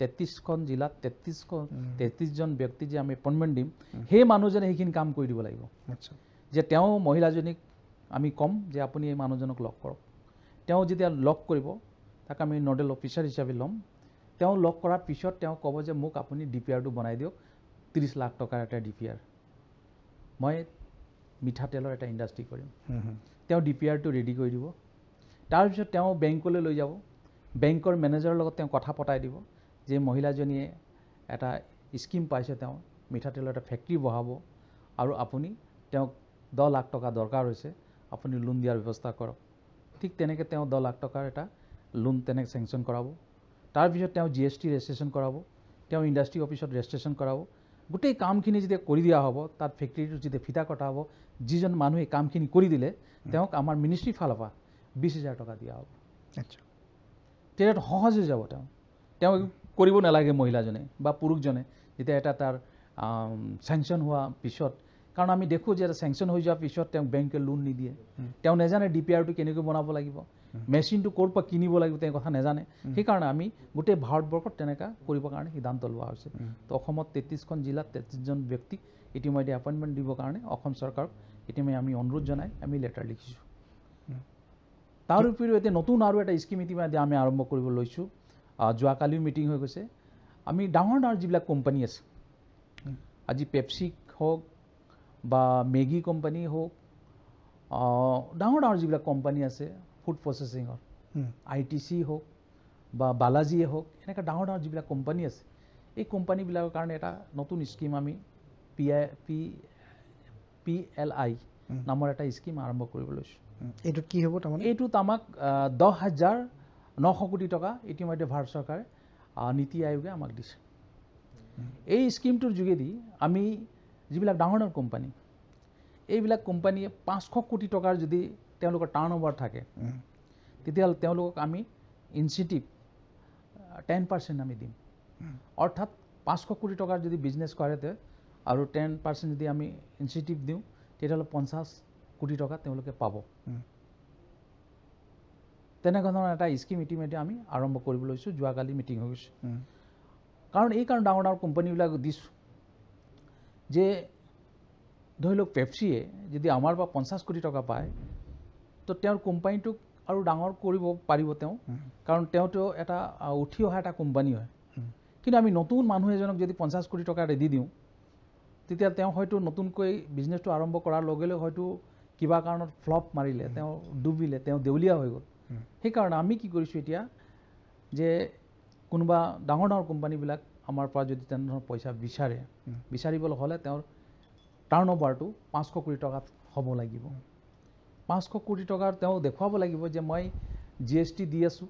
তেত্ৰিছখন জিলাত তেত্ৰিছখন তেত্ৰিছজন ব্যক্তি যে আমি এপইণ্টমেণ্ট দিম সেই মানুহজনে সেইখিনি কাম কৰি দিব লাগিব যে তেওঁ মহিলাজনীক আমি ক'ম যে আপুনি এই মানুহজনক লগ কৰক তেওঁ যেতিয়া লগ কৰিব তাক আমি নডেল অফিচাৰ হিচাপে ল'ম তেওঁ লগ কৰাৰ পিছত তেওঁ ক'ব যে মোক আপুনি ডি পি আৰটো বনাই দিয়ক ত্ৰিছ লাখ টকাৰ এটা ডি পি আৰ মই মিঠাতেলৰ এটা ইণ্ডাষ্ট্ৰি কৰিম তেওঁ ডি পি আৰটো ৰেডি কৰি দিব তাৰপিছত তেওঁ বেংকলৈ লৈ যাব বেংকৰ মেনেজাৰৰ লগত তেওঁ কথা পতাই দিব যে মহিলাজনীয়ে এটা স্কিম পাইছে তেওঁ মিঠাতেলৰ এটা ফেক্টৰী বঢ়াব আৰু আপুনি তেওঁক দহ লাখ টকা দৰকাৰ হৈছে আপুনি লোন দিয়াৰ ব্যৱস্থা কৰক ঠিক তেনেকৈ তেওঁ দহ লাখ টকাৰ এটা লোন তেনেকৈ চেংচন কৰাব তাৰপিছত তেওঁ জি এছ টি ৰেজিষ্ট্ৰেশ্যন কৰাব তেওঁ ইণ্ডাষ্ট্ৰি অফিচত ৰেজিষ্ট্ৰেশ্যন কৰাব গোটেই কামখিনি যেতিয়া কৰি দিয়া হ'ব তাত ফেক্টৰীটো যেতিয়া ফিটা কটা হ'ব যিজন মানুহে কামখিনি কৰি দিলে তেওঁক আমাৰ মিনিষ্ট্ৰীৰ ফালৰ পৰা বিছ হাজাৰ টকা দিয়া হ'ব আচ্ছা তেতিয়া হৈ যাব তেওঁ তেওঁ কৰিব নালাগে মহিলাজনে বা পুৰুষজনে যেতিয়া এটা তাৰ চেংচন হোৱা পিছত কাৰণ আমি দেখোঁ যে এটা চেংচন হৈ যোৱাৰ পিছত তেওঁক বেংকে লোন নিদিয়ে তেওঁ নেজানে ডি পি আৰটো কেনেকৈ বনাব লাগিব মেচিনটো ক'ৰ পৰা কিনিব লাগিব তেওঁ কথা নাজানে সেইকাৰণে আমি গোটেই ভাৰতবৰ্ষত তেনেকুৱা কৰিবৰ কাৰণে সিদ্ধান্ত লোৱা হৈছে তো অসমত তেত্ৰিছখন জিলাত তেত্ৰিছজন ব্যক্তিক ইতিমধ্যে এপইণ্টমেণ্ট দিবৰ কাৰণে অসম চৰকাৰক এতিয়া আমি অনুৰোধ জনাই আমি লেটাৰ লিখিছোঁ তাৰ উপৰিও এতিয়া নতুন আৰু এটা স্কিম ইতিমধ্যে আমি আৰম্ভ কৰিব লৈছোঁ যোৱাকালিও মিটিং হৈ গৈছে আমি ডাঙৰ ডাঙৰ যিবিলাক কোম্পানী আছে আজি পেপচিক হওক বা মেগী কোম্পানী হওক ডাঙৰ ডাঙৰ যিবিলাক কোম্পানী আছে ফুড প্ৰচেছিঙৰ আই টি চি হওক বা বালাজীয়ে হওক এনেকুৱা ডাঙৰ ডাঙৰ যিবিলাক কোম্পানী আছে এই কোম্পানীবিলাকৰ কাৰণে এটা নতুন স্কিম আমি P I P P L I নামৰ এটা স্কিম আৰম্ভ কৰিব লৈছোঁ এইটোত কি হ'ব তাৰমানে এইটোত আমাক দহ হাজাৰ নশ কোটি টকা ইতিমধ্যে ভাৰত চৰকাৰে নীতি আয়োগে আমাক দিছে এই স্কিমটোৰ যোগেদি আমি যিবিলাক ডাঙৰ ডাঙৰ কোম্পানী এইবিলাক কোম্পানীয়ে পাঁচশ কোটি টকাৰ যদি তেওঁলোকৰ টাৰ্ণ অভাৰ থাকে তেতিয়াহ'লে তেওঁলোকক আমি ইনচিটিভ টেন পাৰ্চেণ্ট আমি দিম অৰ্থাৎ পাঁচশ কোটি টকাৰ যদি বিজনেছ কৰে তেওঁ আৰু টেন পাৰ্চেণ্ট যদি আমি ইনচিটিভ দিওঁ তেতিয়াহ'লে পঞ্চাছ কোটি টকা তেওঁলোকে পাব তেনেকুৱা ধৰণৰ এটা স্কিম ইতিমধ্যে আমি আৰম্ভ কৰিব লৈছোঁ যোৱাকালি মিটিং হৈ গৈছে কাৰণ এইকাৰণে ডাঙৰ ডাঙৰ কোম্পানীবিলাক দিছোঁ যে ধৰি লওক পেপচিয়ে যদি আমাৰ পৰা পঞ্চাছ কোটি টকা পায় তো তেওঁৰ কোম্পানীটোক আৰু ডাঙৰ কৰিব পাৰিব তেওঁ কাৰণ তেওঁতো এটা উঠি অহা এটা কোম্পানী হয় কিন্তু আমি নতুন মানুহ এজনক যদি পঞ্চাছ কোটি টকা দি দিওঁ তেতিয়া তেওঁ হয়তো নতুনকৈ বিজনেছটো আৰম্ভ কৰাৰ লগে লগে হয়তো কিবা কাৰণত ফ্লপ মাৰিলে তেওঁ ডুবিলে তেওঁ দেউলীয়া হৈ গ'ল সেইকাৰণে আমি কি কৰিছোঁ এতিয়া যে কোনোবা ডাঙৰ ডাঙৰ কোম্পানীবিলাক আমাৰ পৰা যদি তেনেধৰণৰ পইচা বিচাৰে বিচাৰিবলৈ হ'লে তেওঁৰ টাৰ্ণ অভাৰটো পাঁচশ কোটি টকাত হ'ব লাগিব পাঁচশ কোটি টকাৰ তেওঁ দেখুৱাব লাগিব যে মই জি এছ টি দি আছোঁ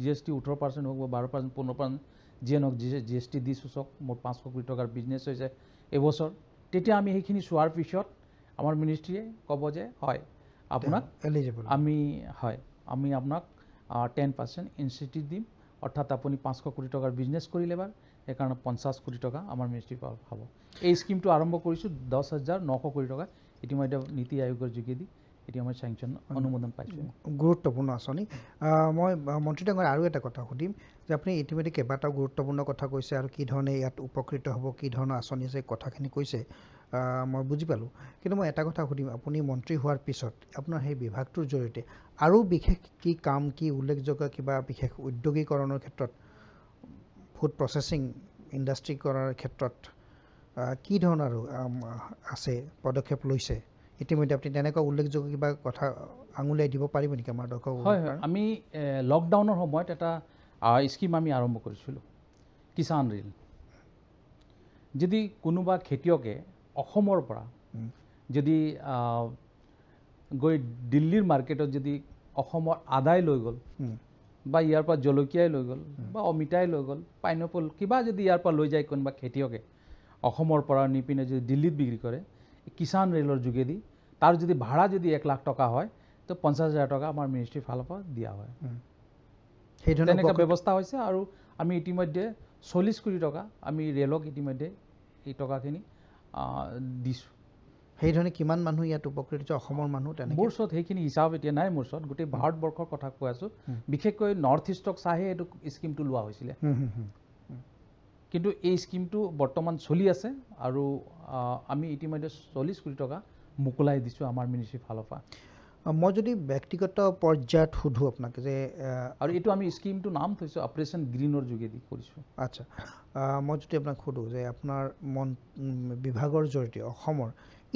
জি এছ টি ওঠৰ পাৰ্চেণ্ট হওক বা বাৰ পাৰ্চেণ্ট পোন্ধৰ পাৰ্চেণ্ট যিয়ে নহওক জি জি এছ টি দিছোঁ চাওক মোৰ পাঁচশ কোটি টকাৰ বিজনেছ হৈছে এবছৰ তেতিয়া আমি সেইখিনি চোৱাৰ পিছত আমাৰ মিনিষ্ট্ৰীয়ে ক'ব যে হয় আপোনাক এলিজিবল আমি হয় আমি আপোনাক টেন পাৰ্চেণ্ট ইনচেটিভ দিম অৰ্থাৎ আপুনি পাঁচশ কোটি টকাৰ বিজনেছ কৰিলে বাৰু সেইকাৰণে পঞ্চাছ কোটি টকা আমাৰ মিনিষ্ট্ৰীৰ পৰা হ'ব এই স্কীমটো আৰম্ভ কৰিছোঁ দহ হাজাৰ নশ কোটি টকা ইতিমধ্যে নীতি আয়োগৰ যোগেদি এতিয়া মই চেংচন অনুমোদন পাইছোঁ গুৰুত্বপূৰ্ণ আঁচনি মই মন্ত্ৰী ডাঙৰ আৰু এটা কথা সুধিম যে আপুনি ইতিমধ্যে কেইবাটাও গুৰুত্বপূৰ্ণ কথা কৈছে আৰু কি ধৰণে ইয়াত উপকৃত হ'ব কি ধৰণৰ আঁচনি আছে কথাখিনি কৈছে মই বুজি পালোঁ কিন্তু মই এটা কথা সুধিম আপুনি মন্ত্ৰী হোৱাৰ পিছত আপোনাৰ সেই বিভাগটোৰ জৰিয়তে আৰু বিশেষ কি কাম কি উল্লেখযোগ্য কিবা বিশেষ উদ্যোগীকৰণৰ ক্ষেত্ৰত ফুড প্ৰচেছিং কৰাৰ ক্ষেত্ৰত কি ধৰণৰ আছে পদক্ষেপ লৈছে ইতিমধ্যে আপুনি তেনেকুৱা উল্লেখযোগ্য কিবা কথা আঙুলিয়াই দিব পাৰিব নেকি আমাৰ দৰ্শক হয় আমি লকডাউনৰ সময়ত এটা স্কিম আমি আৰম্ভ কৰিছিলোঁ কিষাণ ৰীল যদি কোনোবা খেতিয়কে অসমৰ পৰা যদি গৈ দিল্লীৰ মাৰ্কেটত যদি অসমৰ আদাই লৈ গ'ল বা ইয়াৰ পৰা জলকীয়াই লৈ গ'ল বা অমিতাই লৈ গ'ল পাইনএপল কিবা যদি ইয়াৰ পৰা লৈ যায় কোনোবা খেতিয়কে অসমৰ পৰা নি পিনে যদি দিল্লীত বিক্ৰী কৰে কিষাণ ৰেলৰ যোগেদি তার যদি ভাড়া যদি এক লাখ টাকা হয় তো পঞ্চাশ হাজার টাকা আমার মিনিষ্ট্রির ফালের পর দিয়া হয় সেই ধরনের একটা ব্যবস্থা হয়েছে আর আমি ইতিমধ্যে চল্লিশ কোটি টাকা আমি রেলক ইতিমধ্যে এই টাকাখিন দিছ সেই ধরনের কি মানু ইয়াত উপকৃত হচ্ছে মানু মোর সব সেইখানে হিসাব এটা নাই মোর সব গোটে ভারতবর্ষর কথা কোয়াছো বিশেষ করে নর্থ ইস্টক চাহে এই স্কিমটা লওয়া হয়েছিল কিন্তু এই স্কিমটা বর্তমান চলি আছে আর আমি ইতিমধ্যে চল্লিশ কোটি টাকা মোকলাই দিছোঁ আমাৰ মিনিষ্ট্ৰীৰ ফালৰ পৰা মই যদি ব্যক্তিগত পৰ্যায়ত সোধোঁ আপোনাক যে আৰু এইটো আমি স্কীমটো নাম থৈছোঁ অপাৰেশ্যন গ্ৰীণৰ যোগেদি কৰিছোঁ আচ্ছা মই যদি আপোনাক সোধোঁ যে আপোনাৰ মন বিভাগৰ জৰিয়তে অসমৰ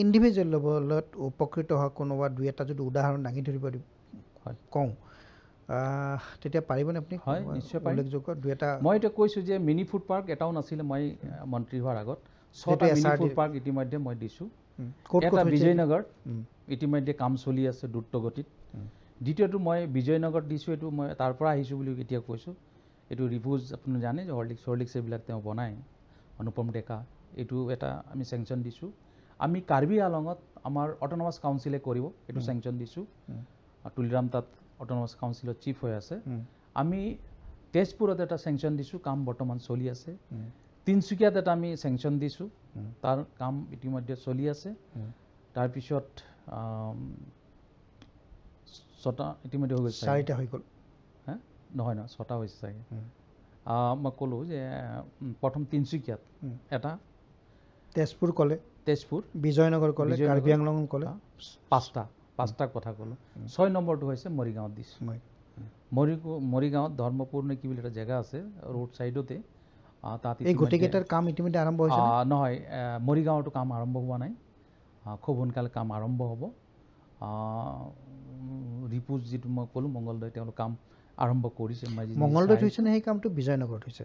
ইণ্ডিভিজুৱেল লেভেলত উপকৃত হোৱা কোনোবা দুই এটা যদি উদাহৰণ দাঙি ধৰিব কওঁ তেতিয়া পাৰিবনে আপুনি হয় নিশ্চয় উল্লেখযোগ্য দুই এটা মই এতিয়া কৈছোঁ যে মিনি ফুড পাৰ্ক এটাও নাছিলে মই মন্ত্ৰী হোৱাৰ আগত ছটা মিনি ফুড পাৰ্ক ইতিমধ্যে মই দিছোঁ এটা বিজয়নগৰ ইতিমধ্যে কাম চলি আছে দ্ৰুতগতিত দ্বিতীয়টো মই বিজয়নগৰ দিছোঁ এইটো মই তাৰ পৰা আহিছোঁ বুলি এতিয়া কৈছোঁ এইটো ৰিভুজ আপুনি জানে যে হৰ্লিক্স হৰ্লিক্স এইবিলাক তেওঁ বনায় অনুপম ডেকা এইটো এটা আমি চেংচন দিছোঁ আমি কাৰ্বি আলঙত আমাৰ অট'নমাছ কাউঞ্চিলে কৰিব এইটো চেংচন দিছোঁ তুলিৰাম তাত অট'নমাছ কাউঞ্চিলৰ চিফ হৈ আছে আমি তেজপুৰত এটা চেংচন দিছোঁ কাম বৰ্তমান চলি আছে তিনিচুকীয়াত এটা আমি চেংচন দিছোঁ তাৰ কাম ইতিমধ্যে চলি আছে তাৰপিছত ছটা ইতিমধ্যে হৈ গৈছে চাৰিটা হৈ গ'ল নহয় নহয় ছটা হৈছে চাগে মই ক'লোঁ যে প্ৰথম তিনিচুকীয়াত এটা তেজপুৰ ক'লে তেজপুৰ বিজয়নগৰ ক'লে কাৰ্বি আংলং ক'লে পাঁচটা পাঁচটাৰ কথা ক'লোঁ ছয় নম্বৰটো হৈছে মৰিগাঁৱত দিছোঁ মৰিগাঁৱত ধৰ্মপুৰ নে কি বুলি এটা জেগা আছে ৰোড ছাইডতে তাত এই গোটেইকেইটাৰ কাম ইতিমধ্যে আৰম্ভ হৈছে নহয় মৰিগাঁৱতো কাম আৰম্ভ হোৱা নাই খুব সোনকালে কাম আৰম্ভ হ'ব ৰিপুজ যিটো মই ক'লোঁ মংগলদৈ তেওঁলোক কাম আৰম্ভ কৰিছে মংগলদৈত হৈছেনে সেই কামটো বিজয়নগৰত হৈছে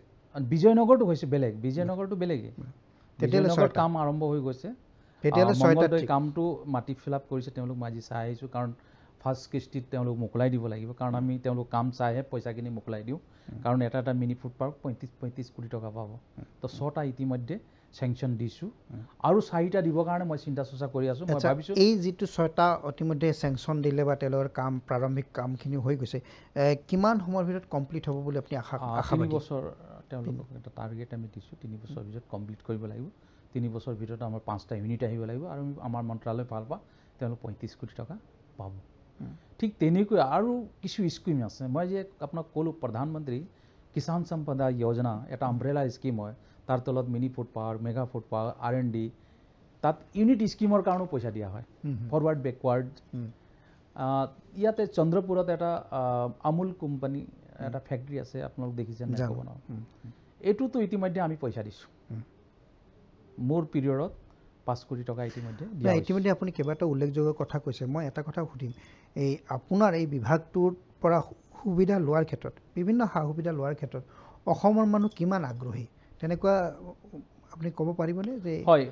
বিজয়নগৰটো হৈছে বেলেগ বিজয়নগৰটো বেলেগেই তেতিয়ালৈ কাম আৰম্ভ হৈ গৈছে তেতিয়ালৈ কামটো মাটি ফিল আপ কৰিছে তেওঁলোক মই আজি চাই আহিছোঁ কাৰণ ফাৰ্ষ্ট কিস্তিত তেওঁলোক মোকলাই দিব লাগিব কাৰণ আমি তেওঁলোক কাম চাইহে পইচাখিনি মোকলাই দিওঁ কাৰণ এটা এটা মিনি ফুড পাৰ্ক পঁয়ত্ৰিছ পঁয়ত্ৰিছ কোটি টকা পাব তো ছটা ইতিমধ্যে চেংচন দিছোঁ আৰু চাৰিটা দিবৰ কাৰণে মই চিন্তা চৰ্চা কৰি আছোঁ মই ভাবিছোঁ এই যিটো ছয়টা অতিমধ্যে চেংচন দিলে বা তেওঁলোকৰ কাম প্ৰাৰম্ভিক কামখিনি হৈ গৈছে কিমান সময়ৰ ভিতৰত কমপ্লিট হ'ব বুলি আপুনি আশা তিনি বছৰ তেওঁলোকক এটা টাৰ্গেট আমি দিছোঁ তিনি বছৰৰ ভিতৰত কমপ্লিট কৰিব লাগিব তিনি বছৰৰ ভিতৰত আমাৰ পাঁচটা ইউনিট আহিব লাগিব আৰু আমাৰ মন্ত্ৰালয় ফালৰ পৰা তেওঁলোক পঁয়ত্ৰিছ কোটি টকা পাব ঠিক তেনেকৈ আৰু কিছু স্কিম আছে মই যে আপোনাক ক'লো প্ৰধানমন্ত্ৰী কিষাণ সম্পদা যোজনা এটা আম্ব্ৰেলা স্কিম হয় তাৰ তলত mini food power mega food power R N D তাত ইউনিট স্কিমৰ কাৰণেও পইচা দিয়া হয় ফৰৱাৰ্ড বেকৱাৰ্ড ইয়াতে চন্দ্ৰপুৰত এটা আমুল কোম্পানী এটা ফেক্টৰী আছে আপোনালোক দেখিছে এইটোতো ইতিমধ্যে আমি পইচা দিছোঁ মোৰ পিৰিয়ডত পাঁচ কোটি টকা ইতিমধ্যে ইতিমধ্যে আপুনি কেইবাটাও উল্লেখযোগ্য কথা কৈছে মই এটা কথা সুধিম এই আপোনাৰ এই বিভাগটোৰ পৰা সুবিধা লোৱাৰ ক্ষেত্ৰত বিভিন্ন সা সুবিধা লোৱাৰ ক্ষেত্ৰত অসমৰ মানুহ কিমান আগ্ৰহী তেনেকুৱা আপুনি ক'ব পাৰিবনে যে হয়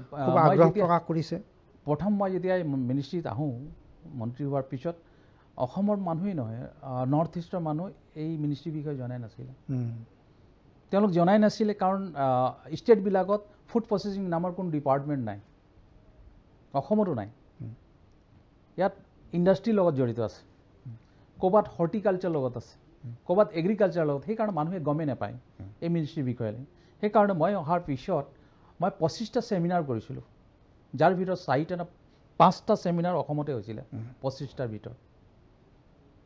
আগ্ৰহ প্ৰকাশ কৰিছে প্ৰথম মই যেতিয়া মিনিষ্ট্ৰিত আহোঁ মন্ত্ৰী হোৱাৰ পিছত অসমৰ মানুহেই নহয় নৰ্থ ইষ্টৰ মানুহ এই মিনিষ্ট্ৰীৰ বিষয়ে জনাই নাছিলে তেওঁলোক জনাই নাছিলে কাৰণ ষ্টেটবিলাকত ফুড প্ৰচেছিং নামৰ কোনো ডিপাৰ্টমেণ্ট নাই অসমতো নাই ইয়াত ইণ্ডাষ্ট্ৰীৰ লগত জড়িত আছে ক'ৰবাত হৰ্টিকালচাৰৰ লগত আছে ক'ৰবাত এগ্ৰিকালচাৰৰ লগত সেইকাৰণে মানুহে গমেই নাপায় এই মিনিষ্ট্ৰীৰ বিষয়লৈ সেইকাৰণে মই অহাৰ পিছত মই পঁচিছটা চেমিনাৰ কৰিছিলোঁ যাৰ ভিতৰত চাৰিটা না পাঁচটা চেমিনাৰ অসমতে হৈছিলে পঁচিছটাৰ ভিতৰত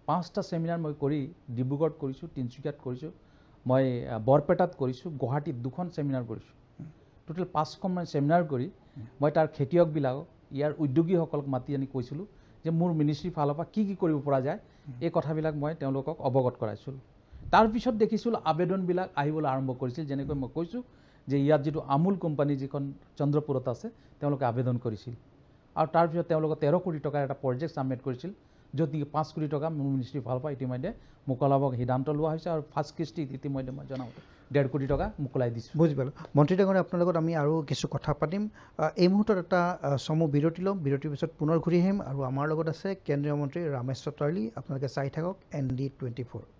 পাঁচটা চেমিনাৰ মই কৰি ডিব্ৰুগড়ত কৰিছোঁ তিনিচুকীয়াত কৰিছোঁ মই বৰপেটাত কৰিছোঁ গুৱাহাটীত দুখন চেমিনাৰ কৰিছোঁ টোটেল পাঁচখনমান চেমিনাৰ কৰি মই তাৰ খেতিয়কবিলাকক ইয়াৰ উদ্যোগীসকলক মাতি আনি কৈছিলোঁ যে মোৰ মিনিষ্ট্ৰী ফালৰ পৰা কি কি কৰিব পৰা যায় এই কথাবিলাক মই তেওঁলোকক অৱগত কৰাইছিলোঁ তাৰপিছত দেখিছিলোঁ আবেদনবিলাক আহিবলৈ আৰম্ভ কৰিছিল যেনেকৈ মই কৈছোঁ যে ইয়াত যিটো আমুল কোম্পানী যিখন চন্দ্ৰপুৰত আছে তেওঁলোকে আবেদন কৰিছিল আৰু তাৰপিছত তেওঁলোকে তেৰ কোটি টকাৰ এটা প্ৰজেক্ট চাবমিট কৰিছিল য'ত নেকি পাঁচ কোটি টকা মোৰ মিনিষ্ট্ৰীৰ ফালৰ পৰা ইতিমধ্যে মোকলাবক সিদ্ধান্ত লোৱা হৈছে আৰু ফাৰ্ষ্ট কিস্তি ইতিমধ্যে মই জনাওঁ ডেৰ কোটি টকা মোকলাই দিছোঁ বুজি পালোঁ মন্ত্ৰী ডাঙৰীয়া আপোনাৰ লগত আমি আৰু কিছু কথা পাতিম এই মুহূৰ্তত এটা চমু বিৰতি ল'ম বিৰতিৰ পিছত পুনৰ ঘূৰি আহিম আৰু আমাৰ লগত আছে কেন্দ্ৰীয় মন্ত্ৰী ৰামেশ্বৰ তৰালী আপোনালোকে চাই থাকক এন ডি টুৱেণ্টি ফ'ৰ